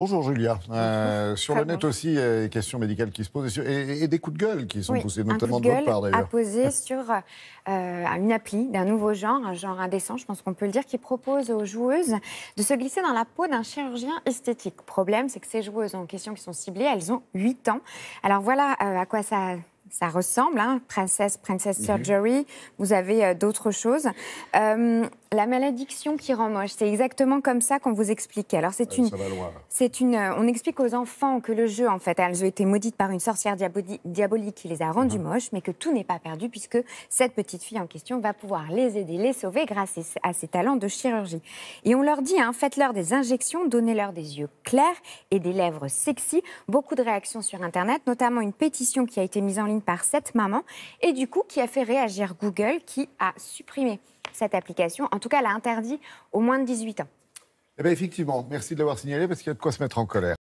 Bonjour Julia. Euh, sur le net aussi, des questions médicales qui se posent et, des coups de gueule qui sont poussés, notamment de votre part d'ailleurs. à poser sur euh, une appli d'un nouveau genre, un genre indécent, je pense qu'on peut le dire, qui propose aux joueuses de se glisser dans la peau d'un chirurgien esthétique. Problème, c'est que ces joueuses en question qui sont ciblées, elles ont 8 ans. Alors voilà euh, à quoi ça ça ressemble, hein, Princess, Princess mhm. Surgery, vous avez d'autres choses. La malédiction qui rend moche, c'est exactement comme ça qu'on vous explique. Alors c'est une, c'est une, euh, on explique aux enfants que le jeu, en fait, elles été maudites par une sorcière diabolique qui les a rendues mhm. moches, mais que tout n'est pas perdu puisque cette petite fille en question va pouvoir les aider, les sauver grâce à ses talents de chirurgie. Et on leur dit, hein, faites-leur des injections, donnez-leur des yeux clairs et des lèvres sexy. Beaucoup de réactions sur Internet, notamment une pétition qui a été mise en ligne par cette maman et du coup qui a fait réagir Google qui a supprimé cette application en tout cas, elle a interdit au moins de 18 ans. Eh bien, effectivement, merci de l'avoir signalé parce qu'il y a de quoi se mettre en colère.